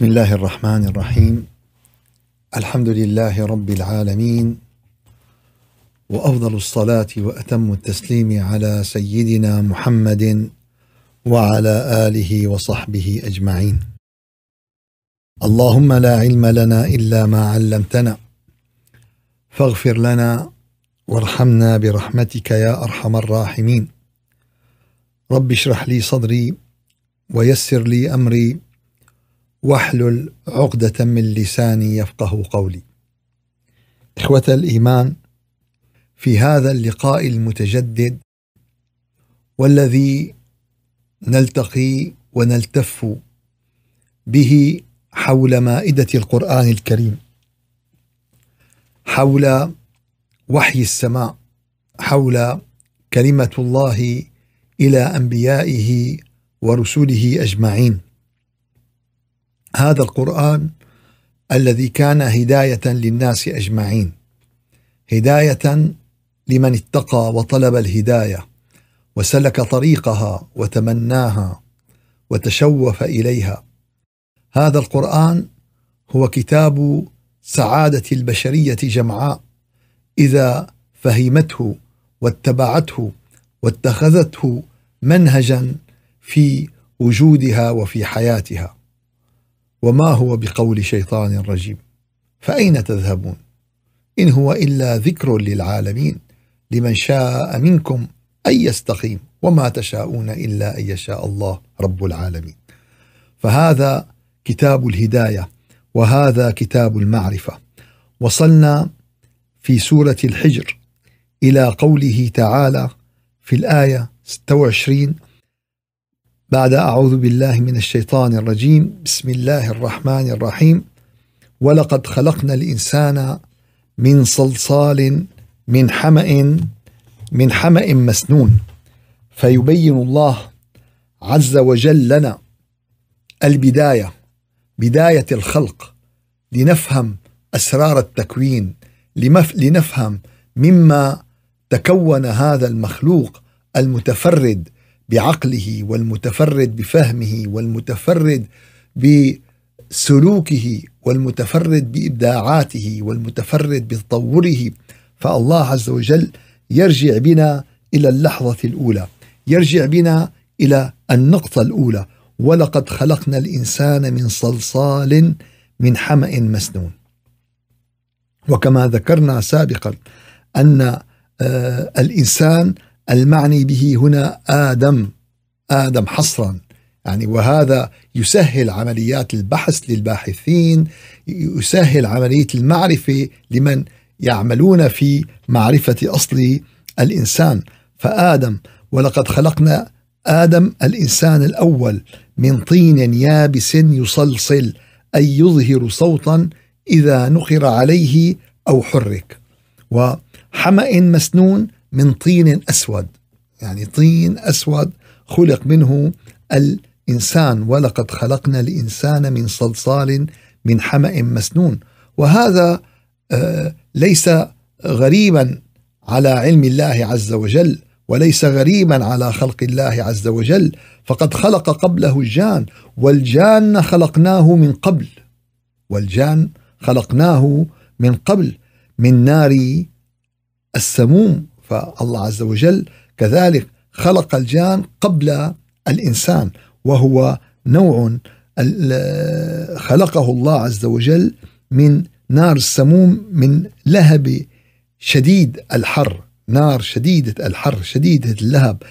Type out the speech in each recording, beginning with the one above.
بسم الله الرحمن الرحيم الحمد لله رب العالمين وافضل الصلاه واتم التسليم على سيدنا محمد وعلى اله وصحبه اجمعين اللهم لا علم لنا الا ما علمتنا فاغفر لنا وارحمنا برحمتك يا ارحم الراحمين رب اشرح لي صدري ويسر لي امري واحلل عقدة من لساني يفقه قولي. إخوة الإيمان، في هذا اللقاء المتجدد والذي نلتقي ونلتف به حول مائدة القرآن الكريم، حول وحي السماء، حول كلمة الله إلى أنبيائه ورسله أجمعين. هذا القرآن الذي كان هداية للناس أجمعين هداية لمن اتقى وطلب الهداية وسلك طريقها وتمناها وتشوف إليها هذا القرآن هو كتاب سعادة البشرية جمعاء إذا فهمته واتبعته واتخذته منهجا في وجودها وفي حياتها وما هو بقول شيطان رجيم فأين تذهبون إن هو إلا ذكر للعالمين لمن شاء منكم أن يستقيم وما تشاءون إلا أن يشاء الله رب العالمين فهذا كتاب الهداية وهذا كتاب المعرفة وصلنا في سورة الحجر إلى قوله تعالى في الآية 26 بعد أعوذ بالله من الشيطان الرجيم بسم الله الرحمن الرحيم ولقد خلقنا الإنسان من صلصال من حمأ من حمأ مسنون فيبين الله عز وجل لنا البداية بداية الخلق لنفهم أسرار التكوين لنفهم مما تكون هذا المخلوق المتفرد بعقله والمتفرد بفهمه والمتفرد بسلوكه والمتفرد بابداعاته والمتفرد بتطوره فالله عز وجل يرجع بنا الى اللحظه الاولى يرجع بنا الى النقطه الاولى ولقد خلقنا الانسان من صلصال من حما مسنون وكما ذكرنا سابقا ان آه، الانسان المعني به هنا آدم آدم حصرا يعني وهذا يسهل عمليات البحث للباحثين يسهل عملية المعرفة لمن يعملون في معرفة أصل الإنسان فآدم ولقد خلقنا آدم الإنسان الأول من طين يابس يصلصل أي يظهر صوتا إذا نقر عليه أو حرك وحمأ مسنون من طين أسود يعني طين أسود خلق منه الإنسان ولقد خلقنا الإنسان من صلصال من حمأ مسنون وهذا آه، ليس غريبا على علم الله عز وجل وليس غريبا على خلق الله عز وجل فقد خلق قبله الجان والجان خلقناه من قبل والجان خلقناه من قبل من نار السموم فالله عز وجل كذلك خلق الجان قبل الإنسان وهو نوع خلقه الله عز وجل من نار السموم من لهب شديد الحر نار شديدة الحر شديدة اللهب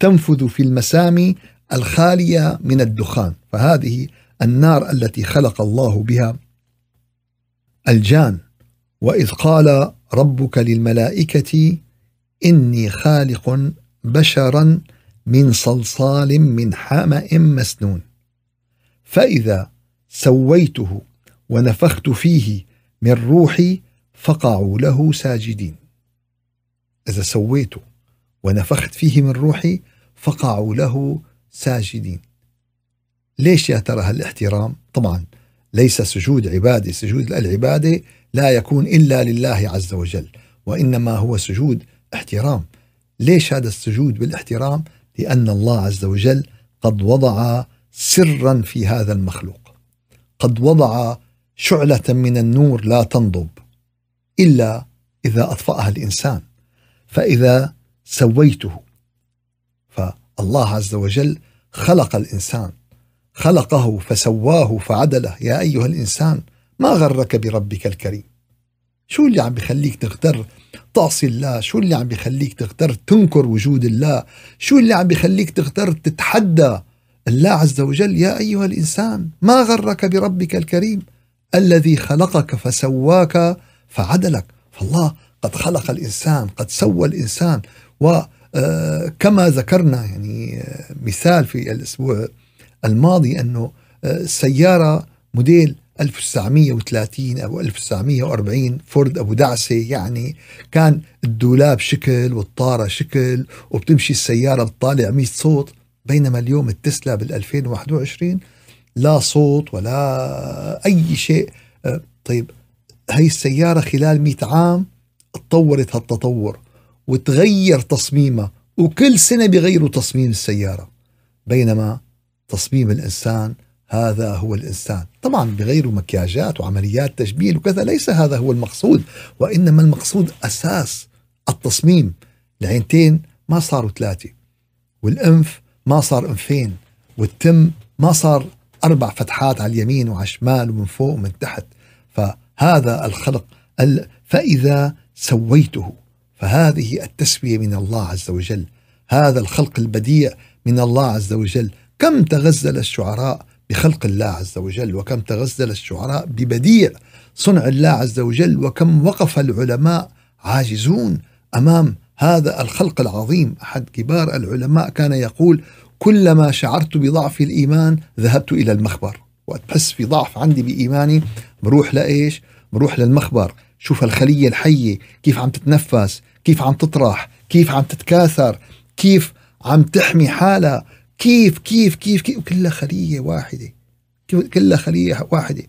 تنفذ في المسامي الخالية من الدخان فهذه النار التي خلق الله بها الجان وإذ قال ربك للملائكة إني خالق بشرا من صلصال من حمأ مسنون فإذا سويته ونفخت فيه من روحي فقعوا له ساجدين إذا سويته ونفخت فيه من روحي فقعوا له ساجدين ليش يا ترى هالاحترام طبعا ليس سجود عبادة سجود العبادة لا يكون إلا لله عز وجل وإنما هو سجود احترام ليش هذا السجود بالاحترام لأن الله عز وجل قد وضع سرا في هذا المخلوق قد وضع شعلة من النور لا تنضب إلا إذا أطفأها الإنسان فإذا سويته فالله عز وجل خلق الإنسان خلقه فسواه فعدله يا أيها الإنسان ما غرك بربك الكريم شو اللي عم بخليك تغتر تعصي الله شو اللي عم بخليك تغتر تنكر وجود الله شو اللي عم بخليك تغتر تتحدى الله عز وجل يا أيها الإنسان ما غرك بربك الكريم الذي خلقك فسواك فعدلك فالله قد خلق الإنسان قد سوى الإنسان وكما آه، ذكرنا يعني آه، مثال في الأسبوع الماضي أنه السيارة آه، موديل 1930 أو 1940 فورد أبو دعسة يعني كان الدولاب شكل والطارة شكل وبتمشي السيارة بتطالع 100 صوت بينما اليوم التسلا بال 2021 لا صوت ولا أي شيء أه، طيب هي السيارة خلال 100 عام تطورت هالتطور وتغير تصميمها وكل سنة بيغيروا تصميم السيارة بينما تصميم الإنسان هذا هو الإنسان طبعا بغير مكياجات وعمليات تجميل وكذا ليس هذا هو المقصود وإنما المقصود أساس التصميم العينتين ما صاروا ثلاثة والأنف ما صار أنفين والتم ما صار أربع فتحات على اليمين وعلى الشمال ومن فوق ومن تحت فهذا الخلق فإذا سويته فهذه التسوية من الله عز وجل هذا الخلق البديع من الله عز وجل كم تغزل الشعراء بخلق الله عز وجل وكم تغزل الشعراء ببديع صنع الله عز وجل وكم وقف العلماء عاجزون امام هذا الخلق العظيم احد كبار العلماء كان يقول كلما شعرت بضعف الايمان ذهبت الى المخبر وقت في ضعف عندي بايماني بروح لايش بروح للمخبر شوف الخليه الحيه كيف عم تتنفس كيف عم تطرح كيف عم تتكاثر كيف عم تحمي حالها كيف كيف كيف كيف كلها خلية واحدة كلها خلية واحدة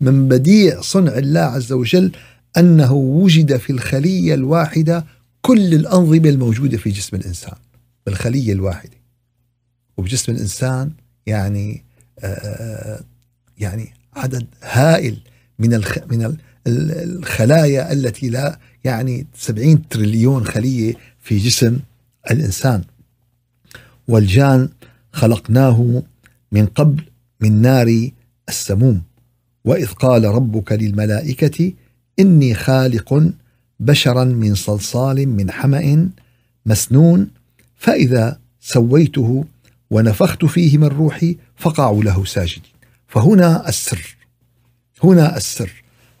من بديع صنع الله عز وجل أنه وجد في الخلية الواحدة كل الأنظمة الموجودة في جسم الإنسان بالخلية الواحدة وبجسم الإنسان يعني آه، آه، يعني عدد هائل من من الخلايا التي لا يعني 70 تريليون خلية في جسم الإنسان والجان خلقناه من قبل من نار السموم واذ قال ربك للملائكه اني خالق بشرا من صلصال من حما مسنون فاذا سويته ونفخت فيه من روحي فقعوا له ساجدين فهنا السر هنا السر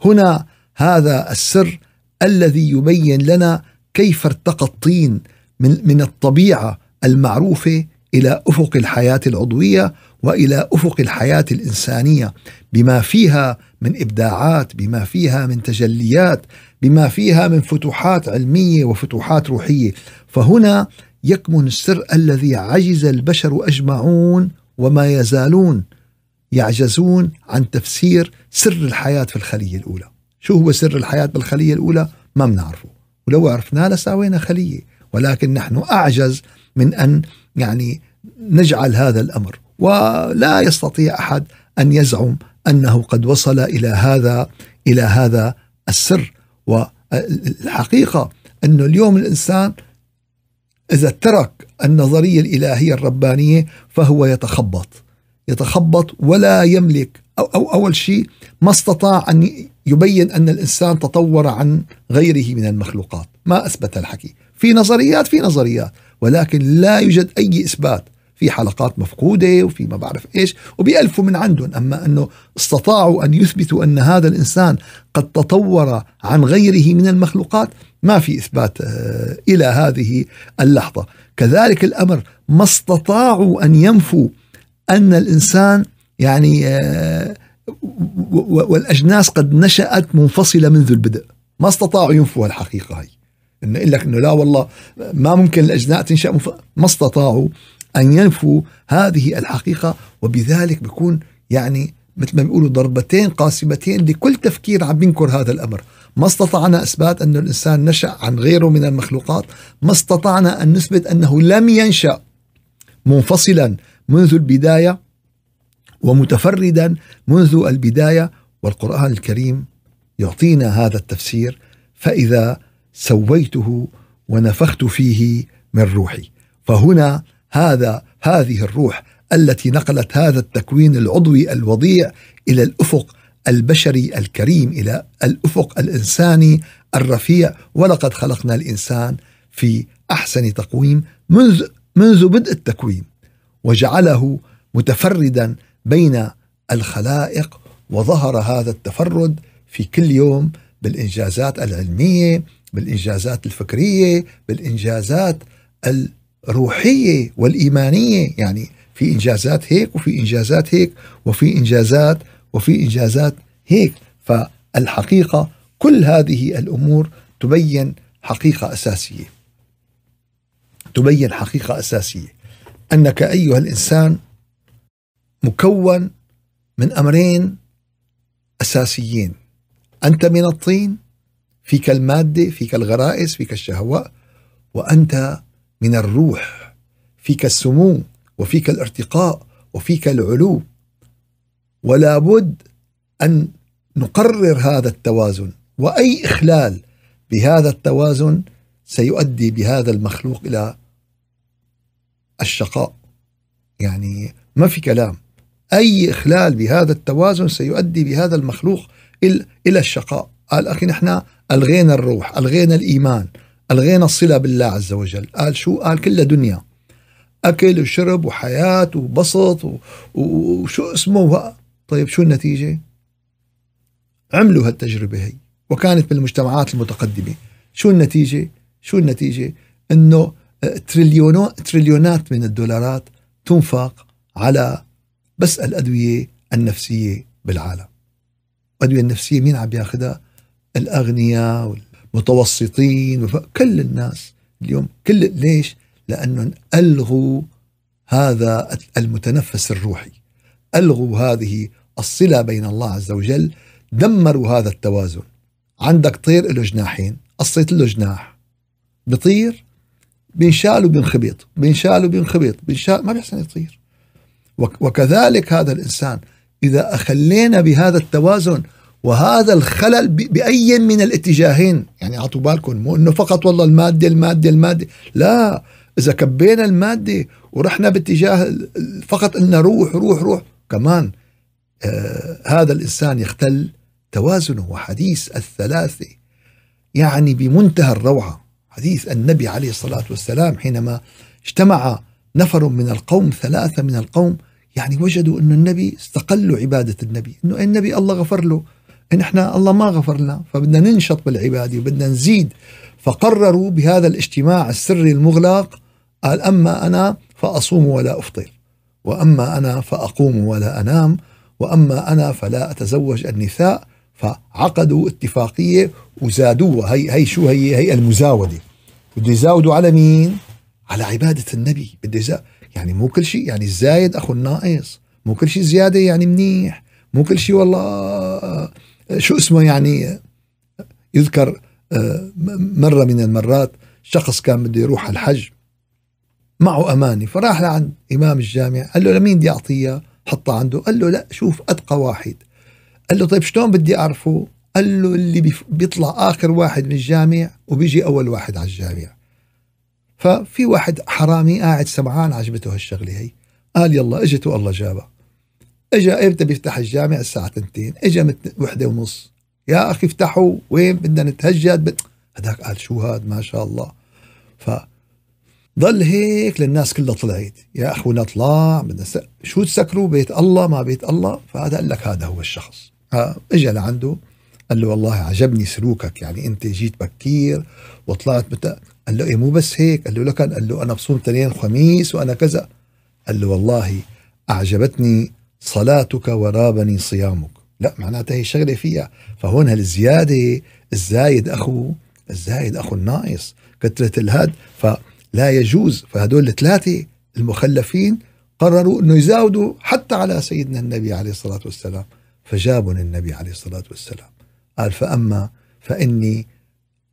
هنا هذا السر الذي يبين لنا كيف ارتقى الطين من من الطبيعه المعروفه الى افق الحياه العضويه والى افق الحياه الانسانيه بما فيها من ابداعات بما فيها من تجليات بما فيها من فتوحات علميه وفتوحات روحيه فهنا يكمن السر الذي عجز البشر اجمعون وما يزالون يعجزون عن تفسير سر الحياه في الخليه الاولى شو هو سر الحياه بالخليه الاولى ما بنعرفه ولو عرفناه لساوينا خليه ولكن نحن اعجز من ان يعني نجعل هذا الامر ولا يستطيع احد ان يزعم انه قد وصل الى هذا الى هذا السر والحقيقه انه اليوم الانسان اذا ترك النظريه الالهيه الربانيه فهو يتخبط يتخبط ولا يملك أو, أو أول شيء ما استطاع أن يبين أن الإنسان تطور عن غيره من المخلوقات ما أثبت الحكي في نظريات في نظريات ولكن لا يوجد أي إثبات في حلقات مفقودة وفي ما بعرف إيش وبيألفوا من عندهم أما أنه استطاعوا أن يثبتوا أن هذا الإنسان قد تطور عن غيره من المخلوقات ما في إثبات آه، إلى هذه اللحظة كذلك الأمر ما استطاعوا أن ينفوا أن الإنسان يعني آه، والأجناس قد نشأت منفصلة منذ البدء ما استطاعوا ينفوا الحقيقة هي انه يقول لك انه لا والله ما ممكن الاجزاء تنشا مف... ما استطاعوا ان ينفوا هذه الحقيقه وبذلك بكون يعني مثل ما بيقولوا ضربتين قاسمتين لكل تفكير عم بينكر هذا الامر، ما استطعنا اثبات ان الانسان نشا عن غيره من المخلوقات، ما استطعنا ان نثبت انه لم ينشا منفصلا منذ البدايه ومتفردا منذ البدايه والقران الكريم يعطينا هذا التفسير فاذا سويته ونفخت فيه من روحي فهنا هذا هذه الروح التي نقلت هذا التكوين العضوي الوضيع الى الافق البشري الكريم الى الافق الانساني الرفيع ولقد خلقنا الانسان في احسن تقويم منذ منذ بدء التكوين وجعله متفردا بين الخلائق وظهر هذا التفرد في كل يوم بالانجازات العلميه بالإنجازات الفكرية بالإنجازات الروحية والإيمانية يعني في إنجازات هيك وفي إنجازات هيك وفي إنجازات وفي إنجازات هيك فالحقيقة كل هذه الأمور تبين حقيقة أساسية تبين حقيقة أساسية أنك أيها الإنسان مكون من أمرين أساسيين أنت من الطين فيك المادة فيك الغرائز فيك الشهوات وأنت من الروح فيك السمو وفيك الارتقاء وفيك العلو ولا بد أن نقرر هذا التوازن وأي إخلال بهذا التوازن سيؤدي بهذا المخلوق إلى الشقاء يعني ما في كلام أي إخلال بهذا التوازن سيؤدي بهذا المخلوق إلى الشقاء قال أخي نحن ألغينا الروح ألغينا الإيمان ألغينا الصلة بالله عز وجل قال شو قال كلها دنيا أكل وشرب وحياة وبسط وشو اسمه طيب شو النتيجة عملوا هالتجربة هي وكانت بالمجتمعات المتقدمة شو النتيجة شو النتيجة أنه آه, تريليونو تريليونات من الدولارات تنفق على بس الأدوية النفسية بالعالم الأدوية النفسية مين عم ياخذها الأغنياء والمتوسطين كل الناس اليوم كل ليش؟ لأنهم ألغوا هذا المتنفس الروحي ألغوا هذه الصلة بين الله عز وجل دمروا هذا التوازن عندك طير له جناحين قصيت له جناح بطير بينشال وبينخبط بينشال وبينخبط بينشال ما بيحسن يطير وكذلك هذا الإنسان إذا أخلينا بهذا التوازن وهذا الخلل بأي من الاتجاهين يعني أعطوا بالكم مو أنه فقط والله المادة المادة المادة لا إذا كبينا المادة ورحنا باتجاه فقط قلنا روح روح روح كمان آه هذا الإنسان يختل توازنه وحديث الثلاثة يعني بمنتهى الروعة حديث النبي عليه الصلاة والسلام حينما اجتمع نفر من القوم ثلاثة من القوم يعني وجدوا أن النبي استقلوا عبادة النبي أنه النبي الله غفر له ان احنا الله ما غفر لنا فبدنا ننشط بالعباده وبدنا نزيد فقرروا بهذا الاجتماع السري المغلق قال اما انا فاصوم ولا افطر واما انا فاقوم ولا انام واما انا فلا اتزوج النساء فعقدوا اتفاقيه وزادوها هي هي شو هي هي المزاوده بده يزاودوا على مين؟ على عباده النبي بده يعني مو كل شيء يعني الزايد اخو الناقص مو كل شيء زياده يعني منيح مو كل شيء والله شو اسمه يعني يذكر آه، مرة من المرات شخص كان بده يروح الحج معه أمانة فراح لعند إمام الجامع قال له لمين بدي أعطيها حطها عنده قال له لا شوف أتقى واحد قال له طيب شلون بدي أعرفه قال له اللي بيطلع آخر واحد من الجامع وبيجي أول واحد على الجامع ففي واحد حرامي قاعد سمعان عجبته هالشغلة هي قال يلا اجت والله جابها اجى امتى بيفتح الجامع الساعه 2 اجى وحدة ونص يا اخي افتحوا وين بدنا نتهجد بد... هذاك قال شو هذا ما شاء الله ف ضل هيك للناس كلها طلعت يا اخونا طلع بدنا س... شو تسكروا بيت الله ما بيت الله فهذا قال لك هذا هو الشخص اجى لعنده قال له والله عجبني سلوكك يعني انت جيت بكير وطلعت بتا... قال له ايه مو بس هيك قال له لكن قال له انا بصوم تنين خميس وانا كذا قال له والله اعجبتني صلاتك ورابني صيامك لا معناتها هي شغلة فيها فهون هالزيادة الزايد أخو الزايد أخو الناقص كثرة الهد فلا يجوز فهدول الثلاثة المخلفين قرروا أنه يزاودوا حتى على سيدنا النبي عليه الصلاة والسلام فجابني النبي عليه الصلاة والسلام قال فأما فإني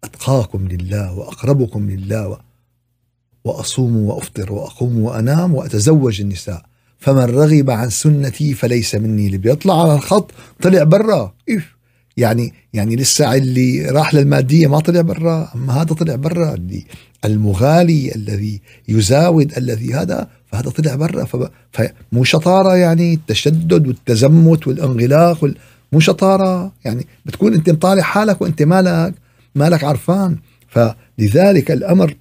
أتقاكم لله وأقربكم لله وأصوم وأفطر وأقوم وأنام وأتزوج النساء فمن رغب عن سنتي فليس مني اللي بيطلع على الخط طلع برا يعني يعني لسه اللي راح للماديه ما طلع برا اما هذا طلع برا اللي المغالي الذي يزاود الذي هذا فهذا طلع برا فمو شطاره يعني التشدد والتزمت والانغلاق وال مو شطاره يعني بتكون انت مطالع حالك وانت مالك مالك عرفان فلذلك الامر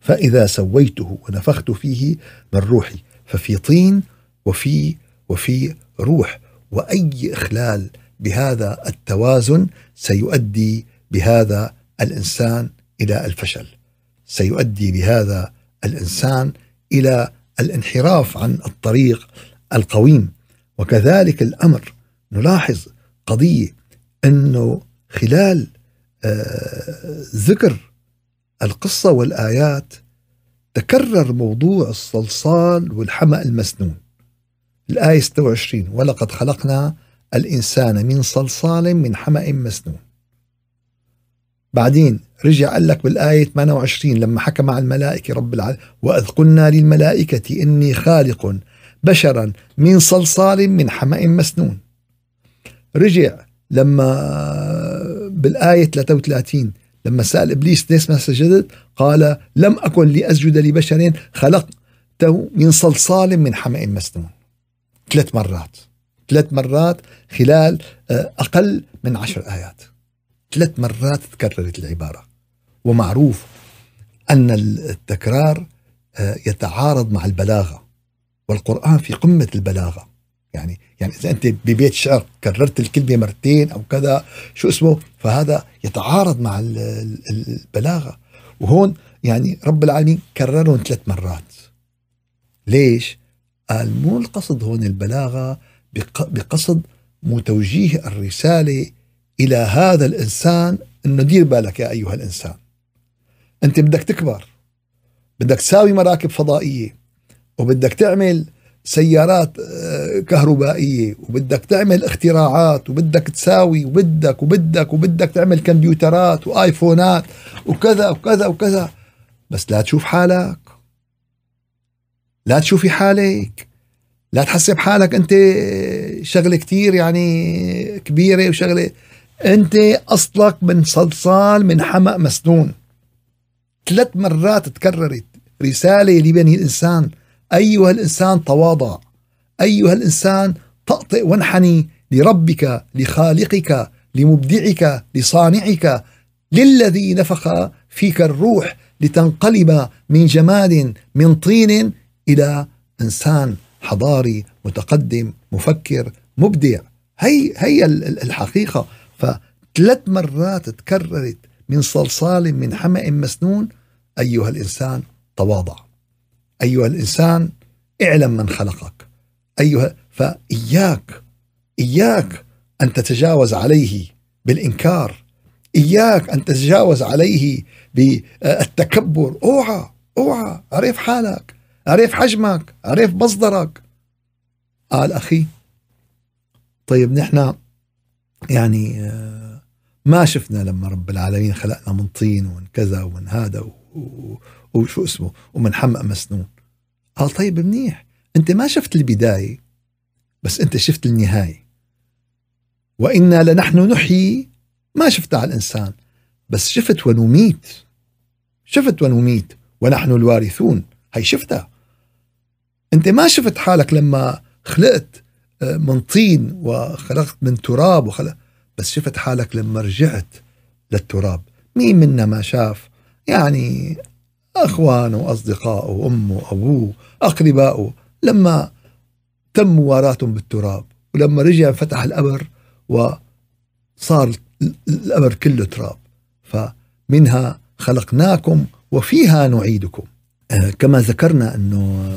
فاذا سويته ونفخت فيه من روحي ففي طين وفي وفي روح واي اخلال بهذا التوازن سيؤدي بهذا الانسان الى الفشل سيؤدي بهذا الانسان الى الانحراف عن الطريق القويم وكذلك الامر نلاحظ قضيه انه خلال آه، ذكر القصه والايات تكرر موضوع الصلصال والحمأ المسنون الآية 26 ولقد خلقنا الإنسان من صلصال من حمأ مسنون بعدين رجع قال لك بالآية 28 لما حكى مع الملائكة رب العالمين وإذ قلنا للملائكة إني خالق بشرا من صلصال من حمأ مسنون رجع لما بالآية 33 لما سأل إبليس ليش ما سجدت قال لم أكن لأسجد لبشر خلقته من صلصال من حمأ مسنون ثلاث مرات ثلاث مرات خلال آه، أقل من عشر آيات ثلاث مرات تكررت العبارة ومعروف أن التكرار آه، يتعارض مع البلاغة والقرآن في قمة البلاغة يعني يعني اذا انت ببيت شعر كررت الكلمه مرتين او كذا شو اسمه فهذا يتعارض مع البلاغه وهون يعني رب العالمين كررهم ثلاث مرات ليش؟ قال مو القصد هون البلاغه بقصد توجيه الرساله الى هذا الانسان انه دير بالك يا ايها الانسان انت بدك تكبر بدك تساوي مراكب فضائيه وبدك تعمل سيارات آه، كهربائية وبدك تعمل اختراعات وبدك تساوي وبدك وبدك وبدك تعمل كمبيوترات وآيفونات وكذا وكذا وكذا بس لا تشوف حالك لا تشوفي حالك لا تحسب حالك أنت آه، شغلة كتير يعني كبيرة وشغلة أنت أصلك من صلصال من حمق مسنون ثلاث مرات تكررت رسالة لبني الإنسان أيها الإنسان تواضع أيها الإنسان طأطئ وانحني لربك لخالقك لمبدعك لصانعك للذي نفخ فيك الروح لتنقلب من جماد من طين إلى إنسان حضاري متقدم مفكر مبدع هي هي الحقيقة فثلاث مرات تكررت من صلصال من حمأ مسنون أيها الإنسان تواضع أيها الإنسان اعلم من خلقك أيها فإياك إياك أن تتجاوز عليه بالإنكار إياك أن تتجاوز عليه بالتكبر أوعى أوعى عرف حالك عرف حجمك عرف مصدرك قال أخي طيب نحن يعني آه، ما شفنا لما رب العالمين خلقنا من طين ومن كذا ومن هذا وشو اسمه ومن حمق مسنون قال طيب منيح انت ما شفت البدايه بس انت شفت النهايه وانا لنحن نحيي ما شفتها على الانسان بس شفت ونميت شفت ونميت ونحن الوارثون هي شفتها انت ما شفت حالك لما خلقت آه، من طين وخلقت من تراب وخلق بس شفت حالك لما رجعت للتراب مين منا ما شاف يعني أخوانه وأصدقائه وأمه وأبوه أقربائه لما تم مواراتهم بالتراب ولما رجع فتح القبر وصار القبر كله تراب فمنها خلقناكم وفيها نعيدكم كما ذكرنا أنه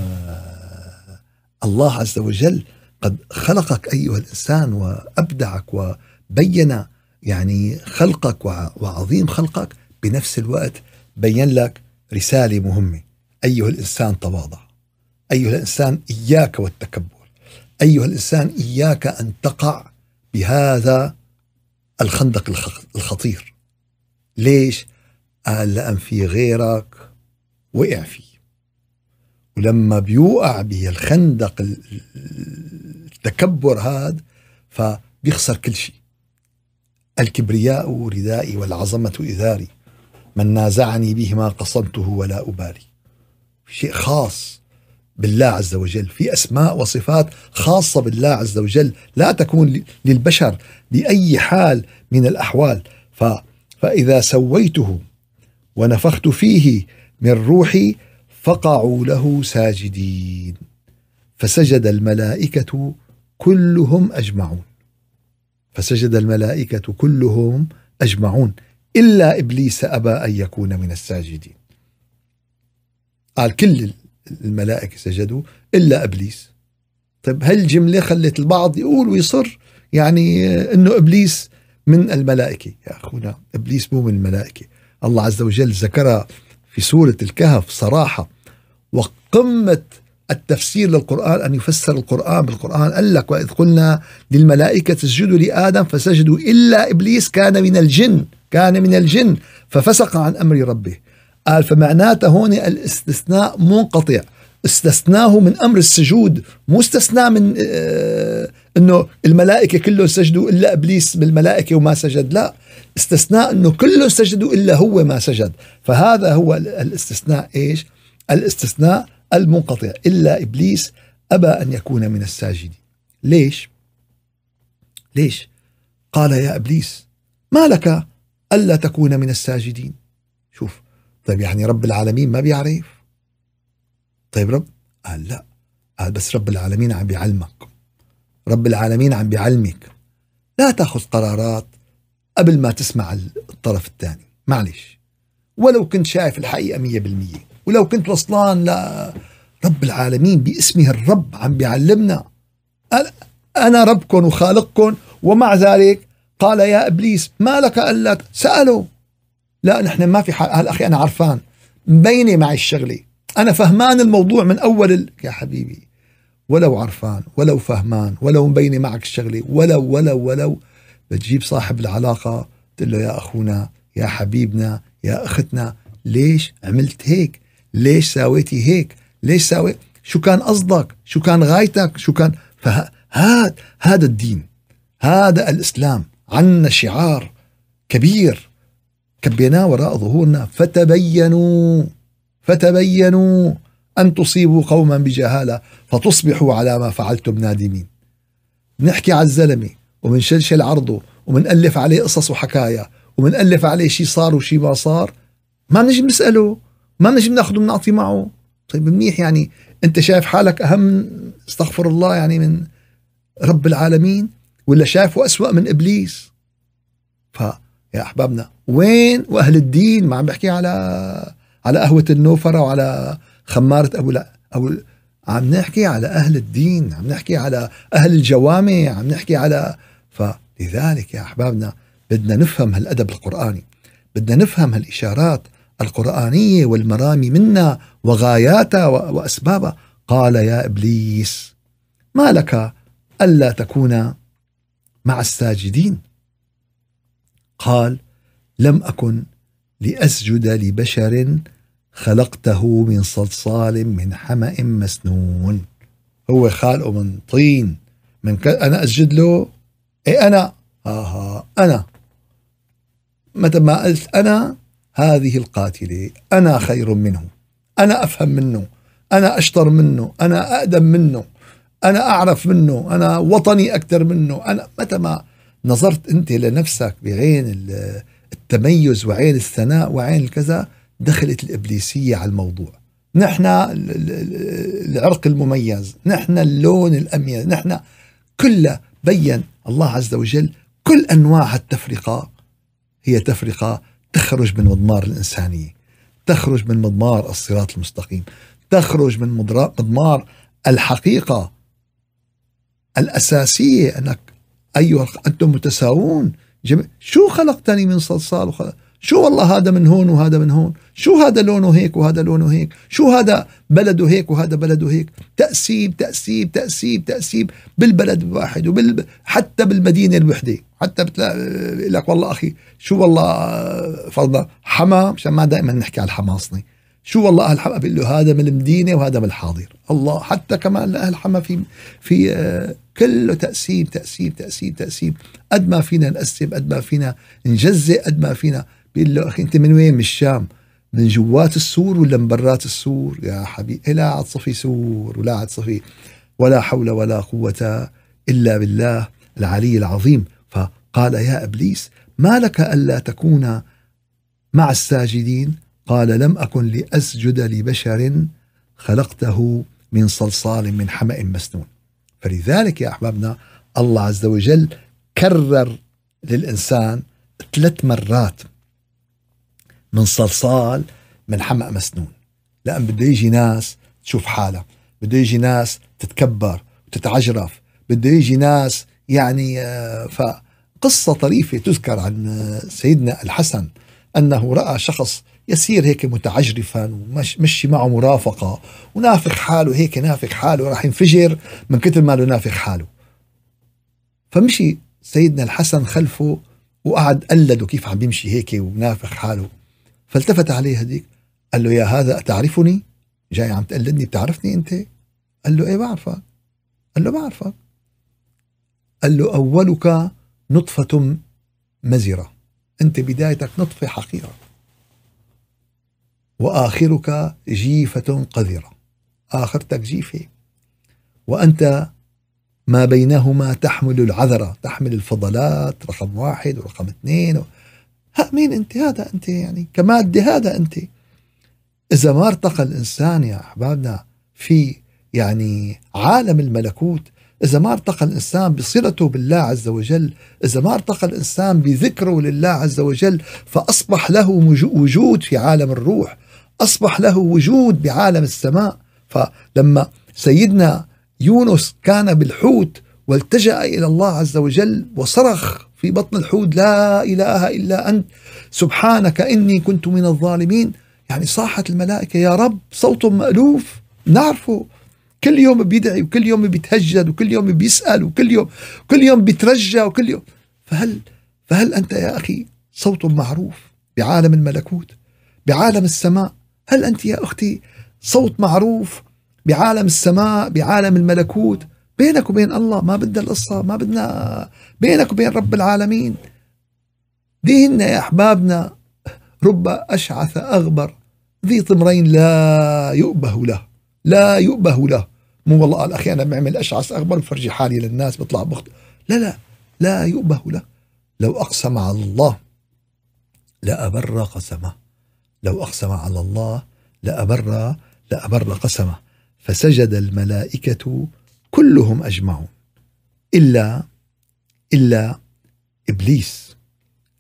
الله عز وجل قد خلقك أيها الإنسان وأبدعك وبين يعني خلقك وعظيم خلقك بنفس الوقت بين لك رسالة مهمة أيها الإنسان تواضع أيها الإنسان إياك والتكبر أيها الإنسان إياك أن تقع بهذا الخندق الخطير ليش؟ قال لأن في غيرك وقع فيه ولما بيوقع بهالخندق التكبر هذا فبيخسر كل شيء الكبرياء ردائي والعظمة إذاري من نازعني بهما قصمته ولا أبالي شيء خاص بالله عز وجل في أسماء وصفات خاصة بالله عز وجل لا تكون للبشر بأي حال من الأحوال ف فإذا سويته ونفخت فيه من روحي فقعوا له ساجدين فسجد الملائكة كلهم أجمعون فسجد الملائكة كلهم أجمعون إلا إبليس أبى أن يكون من الساجدين قال كل الملائكة سجدوا إلا إبليس طيب هالجملة خلت البعض يقول ويصر يعني أنه إبليس من الملائكة يا أخونا إبليس مو من الملائكة الله عز وجل ذكرها في سورة الكهف صراحة وقمة التفسير للقرآن أن يفسر القرآن بالقرآن قال لك وإذ قلنا للملائكة اسجدوا لآدم فسجدوا إلا إبليس كان من الجن كان من الجن ففسق عن أمر ربه قال فمعناته هون الاستثناء منقطع استثناه من أمر السجود مو استثناء من اه أنه الملائكة كلهم سجدوا إلا إبليس بالملائكة وما سجد لا استثناء أنه كلهم سجدوا إلا هو ما سجد فهذا هو الاستثناء إيش الاستثناء المنقطع إلا إبليس أبى أن يكون من الساجدين ليش ليش قال يا إبليس ما لك ألا تكون من الساجدين شوف طيب يعني رب العالمين ما بيعرف طيب رب قال لا قال بس رب العالمين عم بيعلمك رب العالمين عم بيعلمك لا تاخذ قرارات قبل ما تسمع الطرف الثاني معلش ولو كنت شايف الحقيقة مية بالمية ولو كنت وصلان لا رب العالمين باسمه الرب عم بيعلمنا أنا ربكم وخالقكم ومع ذلك قال يا إبليس ما لك ألا سأله لا نحن ما في حال قال أخي أنا عرفان مبينة معي الشغلة أنا فهمان الموضوع من أول ال... يا حبيبي ولو عرفان ولو فهمان ولو مبينة معك الشغلة ولو ولو ولو بتجيب صاحب العلاقة تقول له يا أخونا يا حبيبنا يا أختنا ليش عملت هيك ليش ساويتي هيك ليش ساوي شو كان قصدك شو كان غايتك شو كان فهاد هذا الدين هذا الإسلام عنا شعار كبير كبيناه وراء ظهورنا فتبينوا فتبينوا أن تصيبوا قوما بجهالة فتصبحوا على ما فعلتم نادمين نحكي على الزلمة ومنشلشل عرضه ومنألف عليه قصص وحكايا ومنألف عليه شي صار وشي ما صار ما بنجي نسأله ما بنجي ناخده بنعطي معه طيب منيح يعني انت شايف حالك اهم استغفر الله يعني من رب العالمين ولا شافه أسوأ من إبليس فيا أحبابنا وين وأهل الدين ما عم بحكي على على قهوة النوفرة وعلى خمارة أبو لا أبو عم نحكي على أهل الدين عم نحكي على أهل الجوامع عم نحكي على فلذلك يا أحبابنا بدنا نفهم هالأدب القرآني بدنا نفهم هالإشارات القرآنية والمرامي منا وغاياتها وأسبابها قال يا إبليس ما لك ألا تكون مع الساجدين قال لم اكن لاسجد لبشر خلقته من صلصال من حما مسنون هو خالقه من طين من ك... انا اسجد له اي انا آها انا متى ما قلت انا هذه القاتله انا خير منه انا افهم منه انا اشطر منه انا اقدم منه أنا أعرف منه أنا وطني أكثر منه أنا متى ما نظرت أنت لنفسك بعين التميز وعين الثناء وعين الكذا دخلت الإبليسية على الموضوع نحن العرق المميز نحن اللون الأميز نحن كل بين الله عز وجل كل أنواع التفرقة هي تفرقة تخرج من مضمار الإنسانية تخرج من مضمار الصراط المستقيم تخرج من مضمار الحقيقة الأساسية أنك أيها أنتم متساوون شو خلقتني من صلصال وخلق شو والله هذا من هون وهذا من هون شو هذا لونه هيك وهذا لونه هيك شو هذا بلده هيك وهذا بلده هيك تأسيب تأسيب تأسيب تأسيب بالبلد الواحد وبال حتى بالمدينة الوحدة حتى بتلاقي لك والله أخي شو والله فرضا حما مشان ما دائما نحكي على الحماصني شو والله اهل حما بيقول له هذا من المدينه وهذا من الحاضر الله حتى كمان لاهل حما في في آه، كله تقسيم تقسيم تقسيم تقسيم قد ما فينا نقسم قد ما فينا نجزئ قد ما فينا بيقول له اخي انت من وين من الشام من جوات السور ولا من برات السور يا حبيبي إيه، لا عاد صفي سور ولا عاد صفي ولا حول ولا قوه الا بالله العلي العظيم فقال يا ابليس ما لك الا تكون مع الساجدين قال لم أكن لأسجد لبشر خلقته من صلصال من حمأ مسنون فلذلك يا أحبابنا الله عز وجل كرر للإنسان ثلاث مرات من صلصال من حمأ مسنون لأن بده يجي ناس تشوف حالها بده يجي ناس تتكبر وتتعجرف بده يجي ناس يعني آه، فقصة طريفة تذكر عن آه، سيدنا الحسن أنه رأى شخص يسير هيك متعجرفا ومشي معه مرافقة ونافخ حاله هيك نافخ حاله راح ينفجر من كثر ما له نافخ حاله فمشي سيدنا الحسن خلفه وقعد قلده كيف عم بيمشي هيك ونافخ حاله فالتفت عليه هديك قال له يا هذا أتعرفني جاي عم تقلدني بتعرفني أنت قال له ايه بعرفك قال له بعرفك قال له أولك نطفة مزرة أنت بدايتك نطفة حقيرة وآخرك جيفة قذرة آخرتك جيفة وأنت ما بينهما تحمل العذرة تحمل الفضلات رقم واحد ورقم اثنين و... ها مين أنت هذا أنت يعني كمادة هذا أنت إذا ما ارتقى الإنسان يا أحبابنا في يعني عالم الملكوت إذا ما ارتقى الإنسان بصلته بالله عز وجل إذا ما ارتقى الإنسان بذكره لله عز وجل فأصبح له وجود في عالم الروح أصبح له وجود بعالم السماء فلما سيدنا يونس كان بالحوت والتجأ إلى الله عز وجل وصرخ في بطن الحوت لا إله إلا أنت سبحانك إني كنت من الظالمين يعني صاحت الملائكة يا رب صوت مألوف نعرفه كل يوم بيدعي وكل يوم بيتهجد وكل يوم بيسأل وكل يوم كل يوم بيترجى وكل يوم فهل فهل أنت يا أخي صوت معروف بعالم الملكوت بعالم السماء هل أنت يا أختي صوت معروف بعالم السماء بعالم الملكوت بينك وبين الله ما بدنا القصة ما بدنا بينك وبين رب العالمين ديننا يا أحبابنا رب أشعث أغبر ذي طمرين لا يؤبه له لا يؤبه له مو والله قال أخي أنا بعمل أشعث أغبر بفرجي حالي للناس بطلع بخت لا لا لا يؤبه له لو أقسم على الله لأبر قسمه لو أقسم على الله لأبر لأبر قسمه فسجد الملائكة كلهم أجمعون إلا إلا إبليس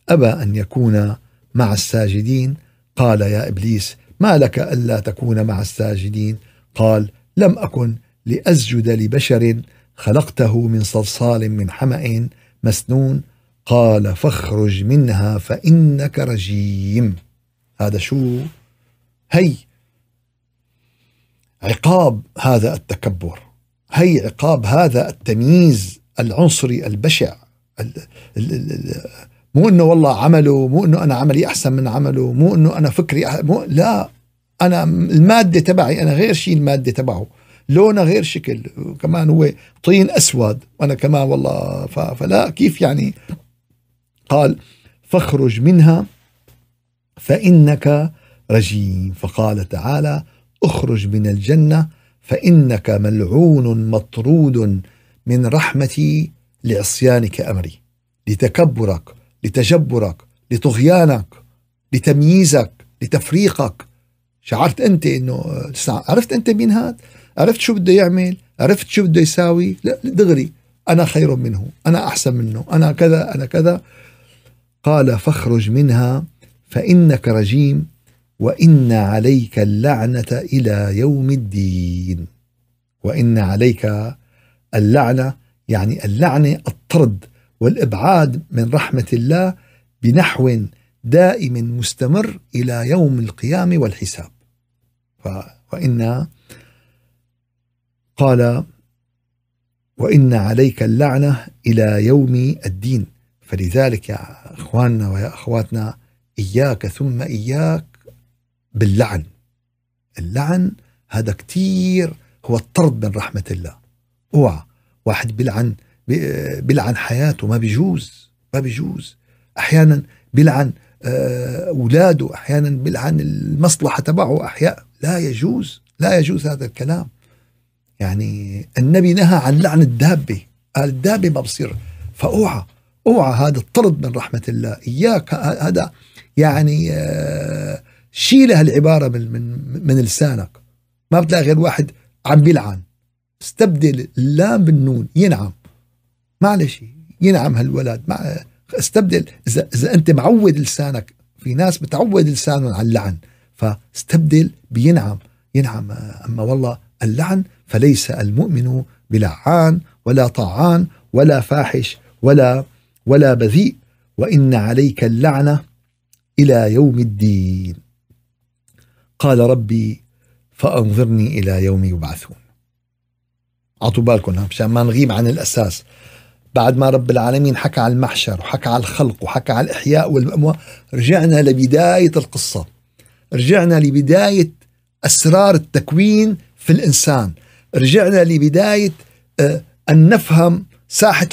أبى أن يكون مع الساجدين قال يا إبليس ما لك ألا تكون مع الساجدين قال لم أكن لأسجد لبشر خلقته من صلصال من حمأ مسنون قال فاخرج منها فإنك رجيم هذا شو هي عقاب هذا التكبر هي عقاب هذا التمييز العنصري البشع مو انه والله عمله مو انه انا عملي احسن من عمله مو انه انا فكري مو لا انا الماده تبعي انا غير شيء الماده تبعه لونه غير شكل كمان هو طين اسود وانا كمان والله فلا كيف يعني قال فاخرج منها فإنك رجيم فقال تعالى اخرج من الجنة فإنك ملعون مطرود من رحمتي لعصيانك أمري لتكبرك لتجبرك لطغيانك لتمييزك لتفريقك شعرت أنت أنه عرفت أنت مين هذا عرفت شو بده يعمل عرفت شو بده يساوي لا دغري أنا خير منه أنا أحسن منه أنا كذا أنا كذا قال فاخرج منها فإنك رجيم وإن عليك اللعنة إلى يوم الدين وإن عليك اللعنة يعني اللعنة الطرد والإبعاد من رحمة الله بنحو دائم مستمر إلى يوم القيامة والحساب وإن قال وإن عليك اللعنة إلى يوم الدين فلذلك يا أخواننا ويا أخواتنا إياك ثم إياك باللعن اللعن هذا كتير هو الطرد من رحمة الله اوعى واحد بلعن بلعن حياته ما بيجوز ما بيجوز أحيانا بلعن آه، أولاده أحيانا بلعن المصلحة تبعه احياء لا يجوز لا يجوز هذا الكلام يعني النبي نهى عن لعن الدابة قال الدابة ما بصير فأوعى اوعى هذا الطرد من رحمة الله إياك هذا يعني آه، شيل هالعباره من من من لسانك ما بتلاقي غير واحد عم بيلعن استبدل اللام بالنون ينعم معلش ينعم هالولد مع استبدل اذا اذا انت معود لسانك في ناس بتعود لسانهم على اللعن فاستبدل بينعم ينعم آه، اما والله اللعن فليس المؤمن بلعان ولا طعان ولا فاحش ولا ولا بذيء وان عليك اللعنه إلى يوم الدين قال ربي فأنظرني إلى يوم يبعثون أعطوا بالكم مشان ما نغيب عن الأساس بعد ما رب العالمين حكى على المحشر وحكى على الخلق وحكى على الإحياء والمأموة رجعنا لبداية القصة رجعنا لبداية أسرار التكوين في الإنسان رجعنا لبداية آه، أن نفهم ساحة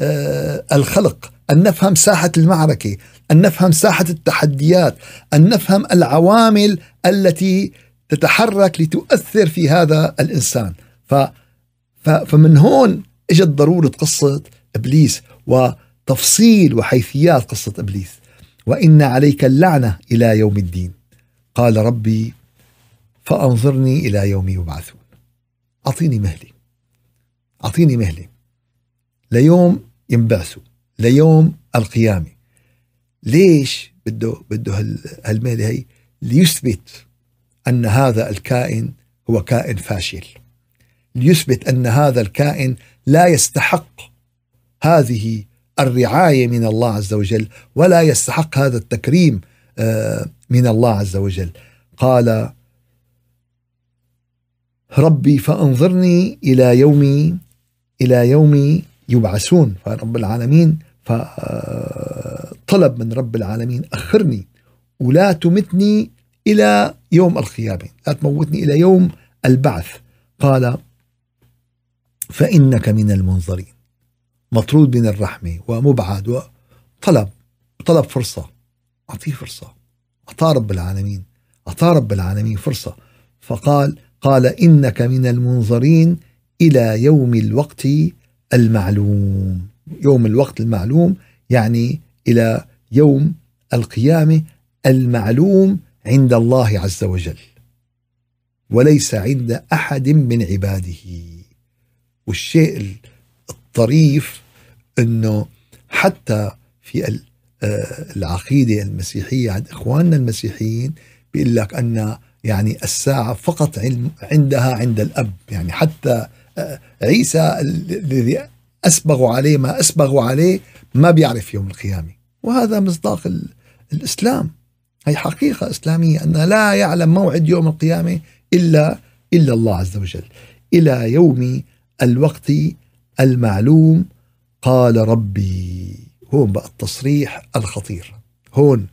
آه، الخلق أن نفهم ساحة المعركة أن نفهم ساحة التحديات أن نفهم العوامل التي تتحرك لتؤثر في هذا الإنسان ف... ف... فمن هون اجت ضرورة قصة إبليس وتفصيل وحيثيات قصة إبليس وإن عليك اللعنة إلى يوم الدين قال ربي فأنظرني إلى يوم يبعثون أعطيني مهلي أعطيني مهلي ليوم ينبعثوا ليوم القيامة ليش بده بده هالميله هي ليثبت ان هذا الكائن هو كائن فاشل ليثبت ان هذا الكائن لا يستحق هذه الرعايه من الله عز وجل ولا يستحق هذا التكريم آه، من الله عز وجل قال ربي فانظرني الى يوم الى يوم يبعثون فرب العالمين فطلب من رب العالمين أخرني ولا تمتني إلى يوم القيامة لا تموتني إلى يوم البعث قال فإنك من المنظرين مطرود من الرحمة ومبعد وطلب طلب فرصة أعطيه فرصة أعطاه رب العالمين أعطاه رب العالمين فرصة فقال قال إنك من المنظرين إلى يوم الوقت المعلوم يوم الوقت المعلوم يعني إلى يوم القيامة المعلوم عند الله عز وجل وليس عند أحد من عباده والشيء الطريف أنه حتى في آه، العقيدة المسيحية عند إخواننا المسيحيين بيقول لك أن يعني الساعة فقط عندها عند الأب يعني حتى آه، عيسى الذي أسبغوا عليه ما أسبغوا عليه ما بيعرف يوم القيامة وهذا مصداق الإسلام هي حقيقة إسلامية أن لا يعلم موعد يوم القيامة إلا إلا الله عز وجل إلى يوم الوقت المعلوم قال ربي هون بقى التصريح الخطير هون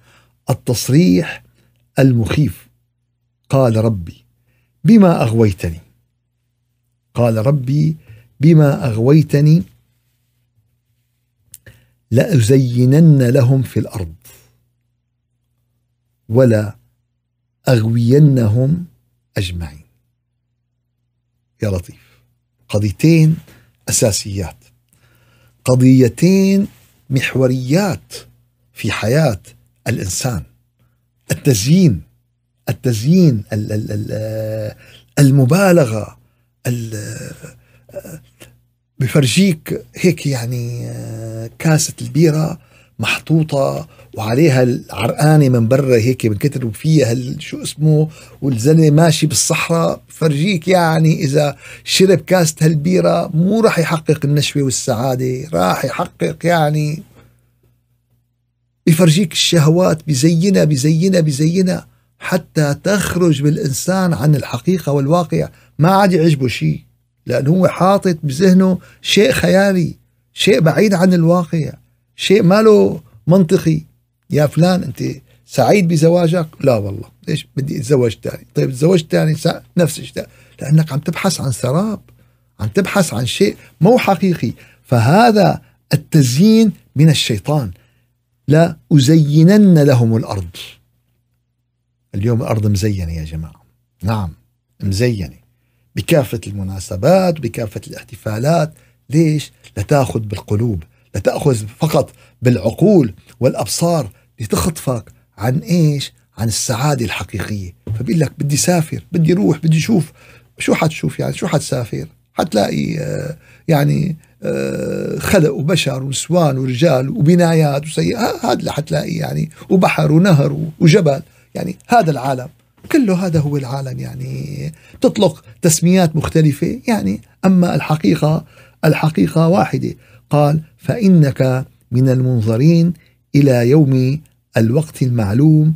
التصريح المخيف قال ربي بما أغويتني قال ربي بما أغويتني لأزينن لهم في الأرض ولا أغوينهم أجمعين يا لطيف قضيتين أساسيات قضيتين محوريات في حياة الإنسان التزيين التزيين المبالغة بفرجيك هيك يعني آه، كاسة البيرة محطوطة وعليها العرقانة من برا هيك من كتر وفيها شو اسمه والزلمة ماشي بالصحراء فرجيك يعني إذا شرب كاسة هالبيرة مو راح يحقق النشوة والسعادة راح يحقق يعني بفرجيك الشهوات بزينا بزينا بزينا حتى تخرج بالإنسان عن الحقيقة والواقع ما عاد يعجبه شيء لأنه هو حاطط بذهنه شيء خيالي شيء بعيد عن الواقع شيء ما له منطقي يا فلان أنت سعيد بزواجك لا والله ليش بدي اتزوج ثاني طيب تزوجت ثاني نفس الشيء لأنك عم تبحث عن سراب عم تبحث عن شيء مو حقيقي فهذا التزيين من الشيطان لا أزينن لهم الأرض اليوم الأرض مزينة يا جماعة نعم مزينة بكافة المناسبات بكافة الاحتفالات ليش؟ لتأخذ بالقلوب لتأخذ فقط بالعقول والأبصار لتخطفك عن إيش؟ عن السعادة الحقيقية فبيقول لك بدي سافر بدي روح بدي شوف شو حتشوف يعني شو حتسافر حتلاقي آه، يعني آه، خلق وبشر ونسوان ورجال وبنايات وسيئات هذا اللي حتلاقيه يعني وبحر ونهر وجبل يعني هذا العالم كله هذا هو العالم يعني تطلق تسميات مختلفة يعني أما الحقيقة الحقيقة واحدة قال فإنك من المنظرين إلى يوم الوقت المعلوم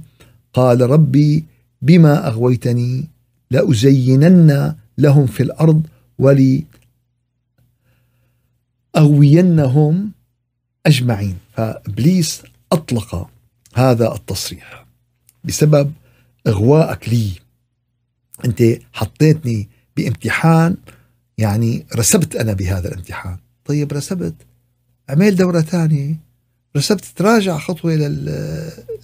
قال ربي بما أغويتني لأزينن لهم في الأرض ولي أغوينهم أجمعين فإبليس أطلق هذا التصريح بسبب اغواءك لي انت حطيتني بامتحان يعني رسبت انا بهذا الامتحان طيب رسبت عمل دوره ثانيه رسبت تراجع خطوه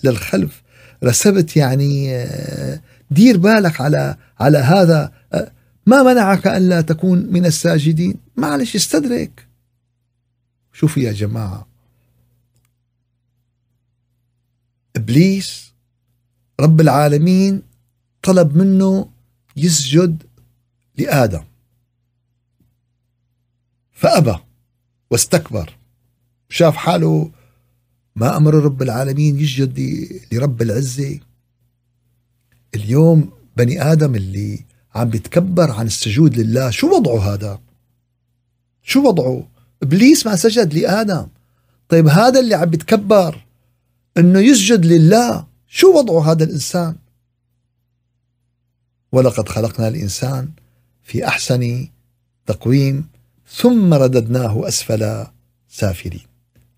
للخلف رسبت يعني آه، دير بالك على على هذا آه، ما منعك الا تكون من الساجدين معلش استدرك شوفوا يا جماعه ابليس رب العالمين طلب منه يسجد لآدم فأبى واستكبر شاف حاله ما أمر رب العالمين يسجد لرب العزة اليوم بني آدم اللي عم بيتكبر عن السجود لله شو وضعه هذا شو وضعه إبليس ما سجد لآدم طيب هذا اللي عم بيتكبر انه يسجد لله شو وضع هذا الإنسان ولقد خلقنا الإنسان في أحسن تقويم ثم رددناه أسفل سافلين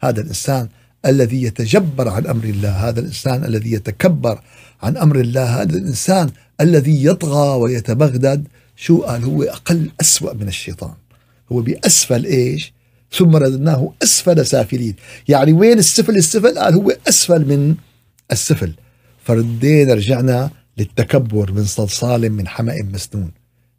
هذا الإنسان الذي يتجبر عن أمر الله هذا الإنسان الذي يتكبر عن أمر الله هذا الإنسان الذي يطغى ويتبغدد شو قال هو أقل أسوأ من الشيطان هو بأسفل إيش ثم رددناه أسفل سافلين يعني وين السفل السفل قال هو أسفل من السفل فردين رجعنا للتكبر من صلصال من حمأ مسنون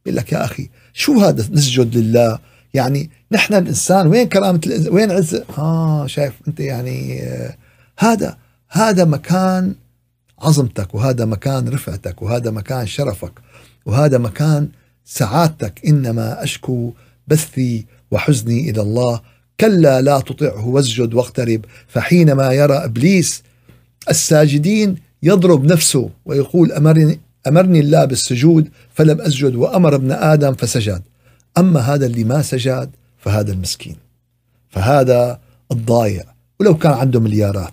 بيقول لك يا أخي شو هذا نسجد لله يعني نحن الإنسان وين كرامة الإنسان وين عز آه شايف أنت يعني آه هذا هذا مكان عظمتك وهذا مكان رفعتك وهذا مكان شرفك وهذا مكان سعادتك إنما أشكو بثي وحزني إلى الله كلا لا تطعه واسجد واقترب فحينما يرى إبليس الساجدين يضرب نفسه ويقول أمرني, أمرني الله بالسجود فلم أسجد وأمر ابن آدم فسجد أما هذا اللي ما سجد فهذا المسكين فهذا الضايع ولو كان عنده مليارات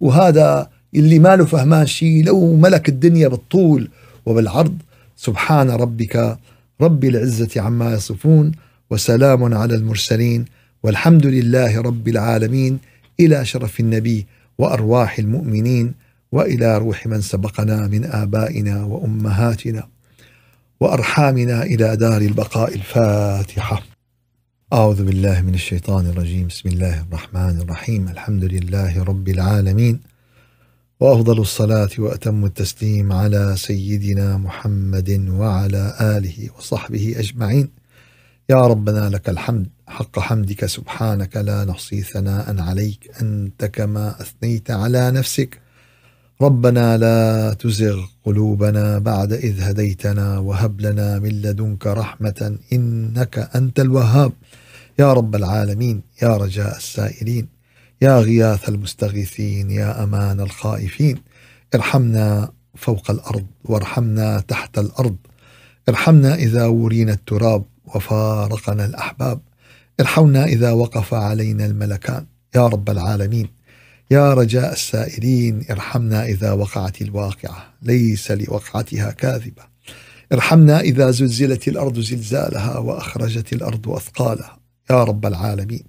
وهذا اللي ما له فهمان شيء لو ملك الدنيا بالطول وبالعرض سبحان ربك رب العزة عما يصفون وسلام على المرسلين والحمد لله رب العالمين إلى شرف النبي وأرواح المؤمنين والى روح من سبقنا من ابائنا وامهاتنا وارحامنا الى دار البقاء الفاتحه. اعوذ بالله من الشيطان الرجيم، بسم الله الرحمن الرحيم، الحمد لله رب العالمين. وافضل الصلاه واتم التسليم على سيدنا محمد وعلى اله وصحبه اجمعين. يا ربنا لك الحمد حق حمدك سبحانك لا نحصي ثناء عليك انت كما اثنيت على نفسك. ربنا لا تزغ قلوبنا بعد إذ هديتنا وهب لنا من لدنك رحمة إنك أنت الوهاب يا رب العالمين يا رجاء السائلين يا غياث المستغيثين يا أمان الخائفين ارحمنا فوق الأرض وارحمنا تحت الأرض ارحمنا إذا ورينا التراب وفارقنا الأحباب ارحمنا إذا وقف علينا الملكان يا رب العالمين يا رجاء السائلين ارحمنا إذا وقعت الواقعة ليس لوقعتها كاذبة ارحمنا إذا زلزلت الأرض زلزالها وأخرجت الأرض أثقالها يا رب العالمين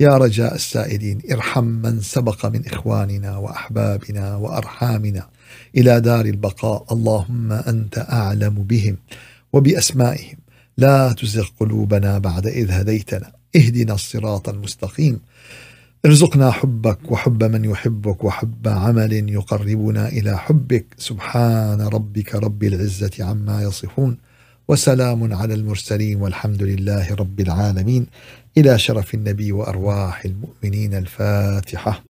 يا رجاء السائلين ارحم من سبق من إخواننا وأحبابنا وأرحامنا إلى دار البقاء اللهم أنت أعلم بهم وبأسمائهم لا تزغ قلوبنا بعد إذ هديتنا اهدنا الصراط المستقيم ارزقنا حبك وحب من يحبك وحب عمل يقربنا الى حبك سبحان ربك رب العزه عما يصفون وسلام على المرسلين والحمد لله رب العالمين الى شرف النبي وارواح المؤمنين الفاتحه